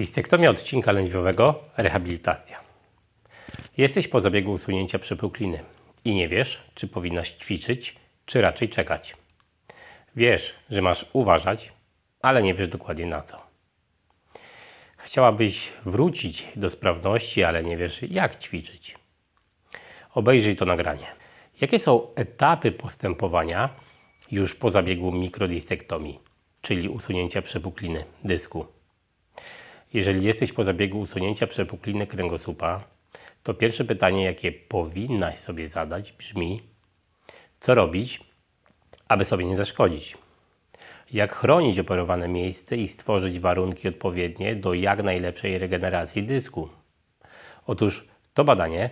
Discektomia odcinka lędźwiowego, rehabilitacja. Jesteś po zabiegu usunięcia przepukliny i nie wiesz, czy powinnaś ćwiczyć, czy raczej czekać. Wiesz, że masz uważać, ale nie wiesz dokładnie na co. Chciałabyś wrócić do sprawności, ale nie wiesz jak ćwiczyć. Obejrzyj to nagranie. Jakie są etapy postępowania już po zabiegu mikrodistektomii, czyli usunięcia przepukliny dysku? Jeżeli jesteś po zabiegu usunięcia przepukliny kręgosłupa, to pierwsze pytanie, jakie powinnaś sobie zadać, brzmi: co robić, aby sobie nie zaszkodzić? Jak chronić operowane miejsce i stworzyć warunki odpowiednie do jak najlepszej regeneracji dysku? Otóż to badanie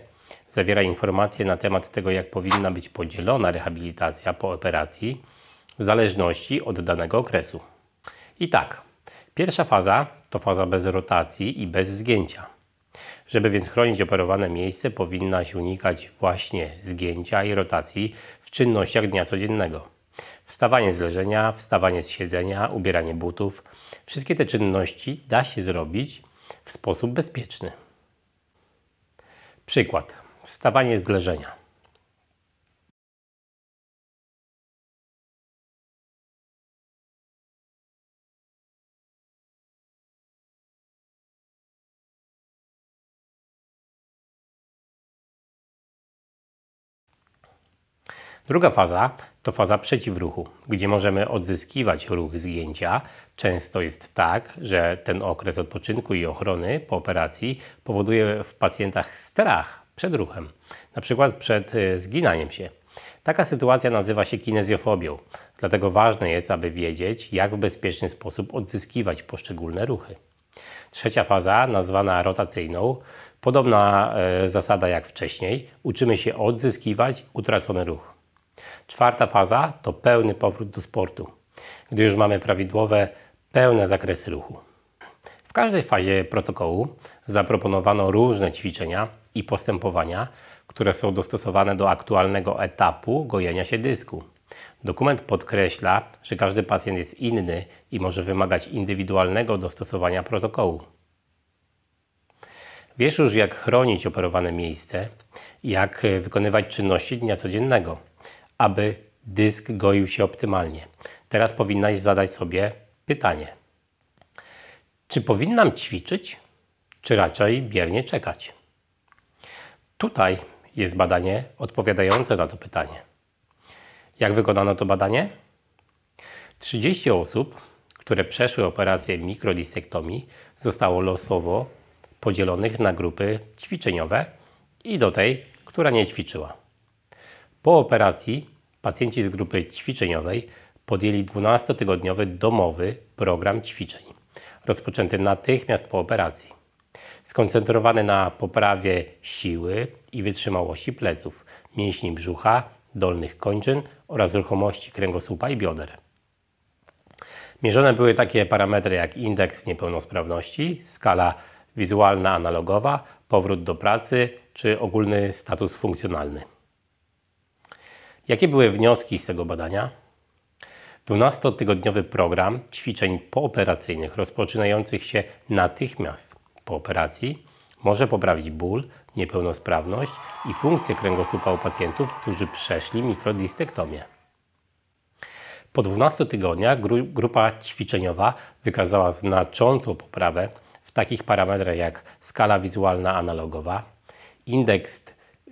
zawiera informacje na temat tego, jak powinna być podzielona rehabilitacja po operacji w zależności od danego okresu. I tak, Pierwsza faza to faza bez rotacji i bez zgięcia. Żeby więc chronić operowane miejsce, powinna się unikać właśnie zgięcia i rotacji w czynnościach dnia codziennego. Wstawanie z leżenia, wstawanie z siedzenia, ubieranie butów. Wszystkie te czynności da się zrobić w sposób bezpieczny. Przykład. Wstawanie z leżenia. Druga faza to faza przeciwruchu, gdzie możemy odzyskiwać ruch zgięcia. Często jest tak, że ten okres odpoczynku i ochrony po operacji powoduje w pacjentach strach przed ruchem, na przykład przed y, zginaniem się. Taka sytuacja nazywa się kinezjofobią, dlatego ważne jest, aby wiedzieć, jak w bezpieczny sposób odzyskiwać poszczególne ruchy. Trzecia faza, nazwana rotacyjną, podobna y, zasada jak wcześniej, uczymy się odzyskiwać utracony ruch. Czwarta faza to pełny powrót do sportu, gdy już mamy prawidłowe, pełne zakresy ruchu. W każdej fazie protokołu zaproponowano różne ćwiczenia i postępowania, które są dostosowane do aktualnego etapu gojenia się dysku. Dokument podkreśla, że każdy pacjent jest inny i może wymagać indywidualnego dostosowania protokołu. Wiesz już, jak chronić operowane miejsce, jak e, wykonywać czynności dnia codziennego aby dysk goił się optymalnie. Teraz powinnaś zadać sobie pytanie. Czy powinnam ćwiczyć, czy raczej biernie czekać? Tutaj jest badanie odpowiadające na to pytanie. Jak wykonano to badanie? 30 osób, które przeszły operację mikrodisektomii, zostało losowo podzielonych na grupy ćwiczeniowe i do tej, która nie ćwiczyła. Po operacji pacjenci z grupy ćwiczeniowej podjęli 12-tygodniowy domowy program ćwiczeń, rozpoczęty natychmiast po operacji. Skoncentrowany na poprawie siły i wytrzymałości pleców, mięśni brzucha, dolnych kończyn oraz ruchomości kręgosłupa i bioder. Mierzone były takie parametry jak indeks niepełnosprawności, skala wizualna analogowa, powrót do pracy czy ogólny status funkcjonalny. Jakie były wnioski z tego badania? 12-tygodniowy program ćwiczeń pooperacyjnych rozpoczynających się natychmiast po operacji może poprawić ból, niepełnosprawność i funkcję kręgosłupa u pacjentów, którzy przeszli mikrodistektomię. Po 12 tygodniach gru grupa ćwiczeniowa wykazała znaczącą poprawę w takich parametrach jak skala wizualna analogowa, indeks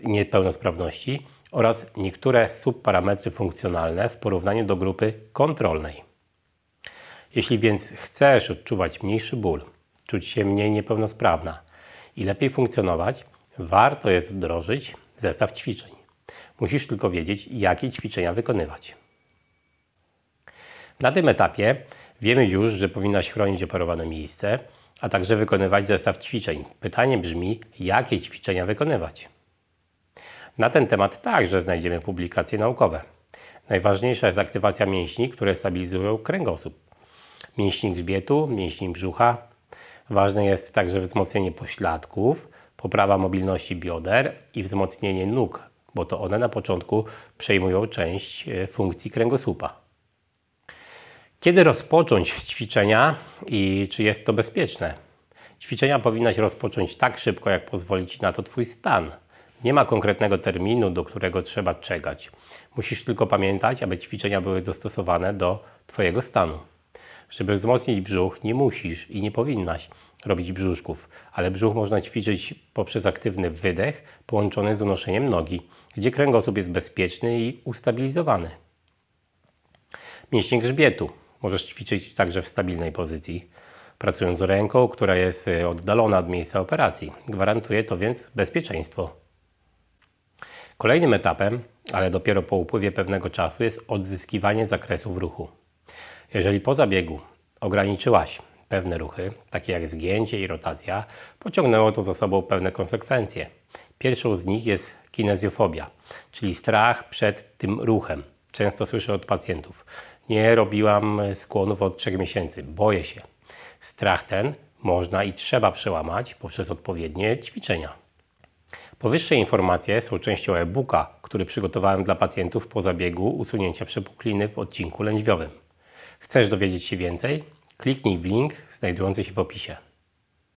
niepełnosprawności oraz niektóre subparametry funkcjonalne w porównaniu do grupy kontrolnej. Jeśli więc chcesz odczuwać mniejszy ból, czuć się mniej niepełnosprawna i lepiej funkcjonować, warto jest wdrożyć zestaw ćwiczeń. Musisz tylko wiedzieć, jakie ćwiczenia wykonywać. Na tym etapie wiemy już, że powinnaś chronić operowane miejsce, a także wykonywać zestaw ćwiczeń. Pytanie brzmi, jakie ćwiczenia wykonywać? Na ten temat także znajdziemy publikacje naukowe. Najważniejsza jest aktywacja mięśni, które stabilizują kręgosłup. Mięśni grzbietu, mięśni brzucha. Ważne jest także wzmocnienie pośladków, poprawa mobilności bioder i wzmocnienie nóg, bo to one na początku przejmują część e, funkcji kręgosłupa. Kiedy rozpocząć ćwiczenia i czy jest to bezpieczne? Ćwiczenia powinnaś rozpocząć tak szybko, jak pozwoli Ci na to Twój stan – nie ma konkretnego terminu, do którego trzeba czekać. Musisz tylko pamiętać, aby ćwiczenia były dostosowane do Twojego stanu. Żeby wzmocnić brzuch, nie musisz i nie powinnaś robić brzuszków, ale brzuch można ćwiczyć poprzez aktywny wydech połączony z unoszeniem nogi, gdzie kręgosłup jest bezpieczny i ustabilizowany. Mięśnie grzbietu możesz ćwiczyć także w stabilnej pozycji, pracując ręką, która jest e, oddalona od miejsca operacji. Gwarantuje to więc bezpieczeństwo. Kolejnym etapem, ale dopiero po upływie pewnego czasu, jest odzyskiwanie w ruchu. Jeżeli po zabiegu ograniczyłaś pewne ruchy, takie jak zgięcie i rotacja, pociągnęło to za sobą pewne konsekwencje. Pierwszą z nich jest kinezjofobia, czyli strach przed tym ruchem. Często słyszę od pacjentów: Nie robiłam skłonów od trzech miesięcy, boję się. Strach ten można i trzeba przełamać poprzez odpowiednie ćwiczenia. Powyższe informacje są częścią e-booka, który przygotowałem dla pacjentów po zabiegu usunięcia przepukliny w odcinku lędźwiowym. Chcesz dowiedzieć się więcej? Kliknij w link znajdujący się w opisie.